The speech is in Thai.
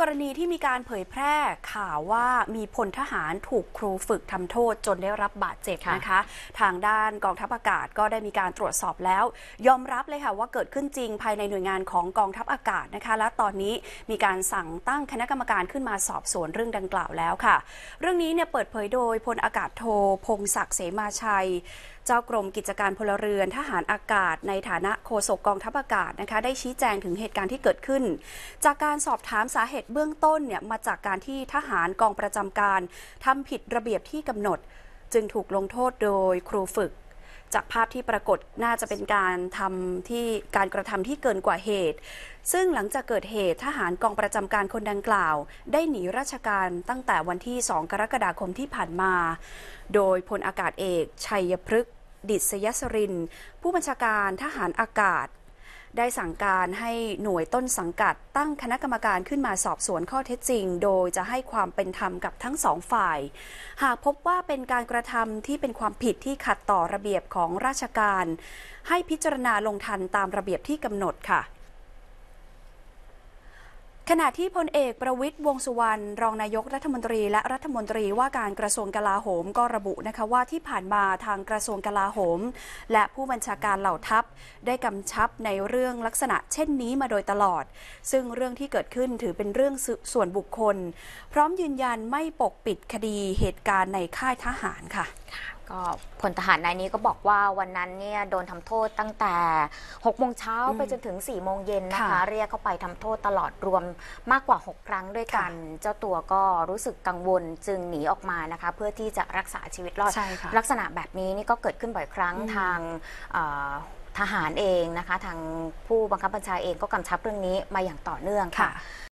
กรณีที่มีการเผยแพร่ข่าวว่ามีพลทหารถูกครูฝึกทำโทษ จนได้รับบาดเจ็บนะคะทางด้านกองทัพอากาศก็ได้มีการตรวจสอบแล้ว ยอมรับเลยค่ะว่าเกิดขึ้นจริงภายในหน่วยงานของกองทัพอากาศนะคะ และตอนนี้มีการสั่งตั้งคณะกรรมการขึ้นมาสอบสวนเรื่องดังกล่าวแล้วค่ะ เรื่องนี้เนี่ยเปิดเผยโดยพลอากาศโทพงศักดิ์เสมาชัย เจ้ากรมกิจการพลเรือนทหารอากาศ ในฐานะโฆษกกองทัพอากาศนะคะได้ชี้แจงถึงเหตุการณ์ที่เกิดขึ้น จากการสอบถามสาเหตุตุเบื้องต้นเนี่ยมาจากการที่ทหารกองประจำการทำผิดระเบียบที่กำหนด จึงถูกลงโทษโดยครูฝึก จากภาพที่ปรากฏน่าจะเป็นการทำที่การกระทำที่เกินกว่าเหตุ ซึ่งหลังจากเกิดเหตุทหารกองประจำการคนดังกล่าว ได้หนีราชการตั้งแต่วันที่2กรกฎาคมที่ผ่านมา โดยพลอากาศเอก ชัยพฤกษ์ดิษยสรินผู้บัญชาการทหารอากาศได้สั่งการให้หน่วยต้นสังกัดตั้งคณะกรรมการขึ้นมาสอบสวนข้อเท็จจริง โดยจะให้ความเป็นธรรมกับทั้งสองฝ่าย หากพบว่าเป็นการกระทำที่เป็นความผิดที่ขัดต่อระเบียบของราชการ ให้พิจารณาลงทันตามระเบียบที่กำหนดค่ะขณะที่พลเอกประวิทย์วงสุวรรณรองนายกรัฐมนตรีและรัฐมนตรีว่าการกระทรวงกลาโหมก็ระบุนะคะว่าที่ผ่านมาทางกระทรวงกลาโหม และผู้บัญชาการเหล่าทัพได้กำชับในเรื่องลักษณะเช่นนี้มาโดยตลอด ซึ่งเรื่องที่เกิดขึ้นถือเป็นเรื่องส่วนบุคคล พร้อมยืนยันไม่ปกปิดคดีเหตุการณ์ในค่ายทหารค่ะก็พลทหารนายนี้ก็บอกว่าวันนั้นเนี่ยโดนทำโทษตั้งแต่6โมงเช้าไปจนถึง4ี่โมงเย็นนะคะเรียกเข้าไปทำโทษตลอดรวมมากกว่า 6 ครั้งด้วยกัน เจ้าตัวก็รู้สึกกังวลจึงหนีออกมานะคะเพื่อที่จะรักษาชีวิตรอดลักษณะแบบนี้นี่ก็เกิดขึ้นบ่อยครั้งทางทหารเองนะคะ ทางผู้บังคับบัญชาเองก็กำชับเรื่องนี้มาอย่างต่อเนื่องค่ะ